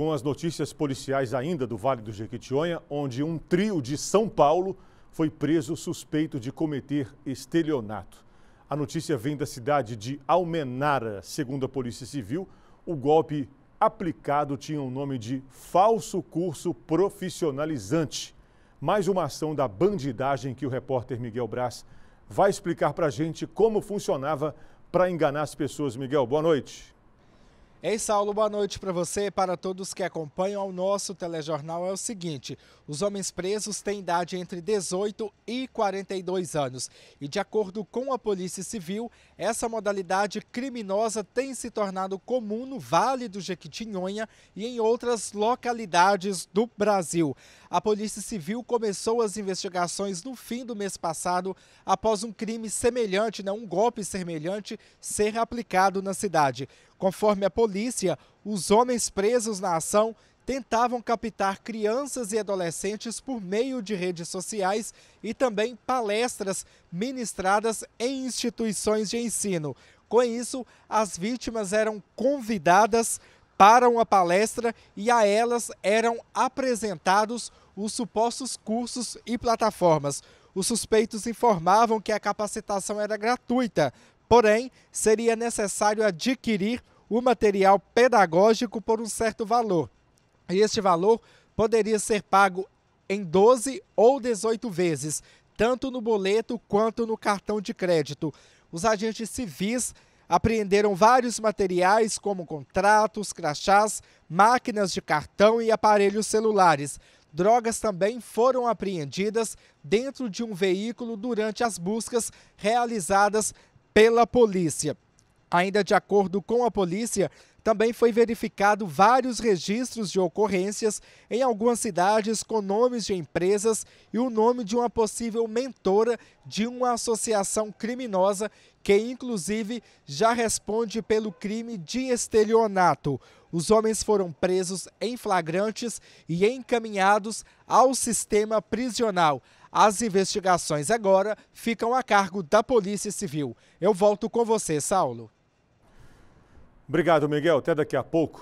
com as notícias policiais ainda do Vale do Jequitinhonha, onde um trio de São Paulo foi preso suspeito de cometer estelionato. A notícia vem da cidade de Almenara. Segundo a Polícia Civil, o golpe aplicado tinha o nome de falso curso profissionalizante. Mais uma ação da bandidagem que o repórter Miguel Braz vai explicar para a gente como funcionava para enganar as pessoas. Miguel, boa noite. Ei, Saulo, boa noite para você e para todos que acompanham o nosso telejornal. É o seguinte: os homens presos têm idade entre 18 e 42 anos. E, de acordo com a Polícia Civil, essa modalidade criminosa tem se tornado comum no Vale do Jequitinhonha e em outras localidades do Brasil. A Polícia Civil começou as investigações no fim do mês passado, após um crime semelhante, né, um golpe semelhante, ser aplicado na cidade. Conforme a polícia, os homens presos na ação tentavam captar crianças e adolescentes por meio de redes sociais e também palestras ministradas em instituições de ensino. Com isso, as vítimas eram convidadas para uma palestra e a elas eram apresentados os supostos cursos e plataformas. Os suspeitos informavam que a capacitação era gratuita, Porém, seria necessário adquirir o material pedagógico por um certo valor. E este valor poderia ser pago em 12 ou 18 vezes, tanto no boleto quanto no cartão de crédito. Os agentes civis apreenderam vários materiais, como contratos, crachás, máquinas de cartão e aparelhos celulares. Drogas também foram apreendidas dentro de um veículo durante as buscas realizadas pela polícia. Ainda de acordo com a polícia, também foi verificado vários registros de ocorrências em algumas cidades com nomes de empresas e o nome de uma possível mentora de uma associação criminosa que inclusive já responde pelo crime de estelionato. Os homens foram presos em flagrantes e encaminhados ao sistema prisional. As investigações agora ficam a cargo da Polícia Civil. Eu volto com você, Saulo. Obrigado, Miguel. Até daqui a pouco.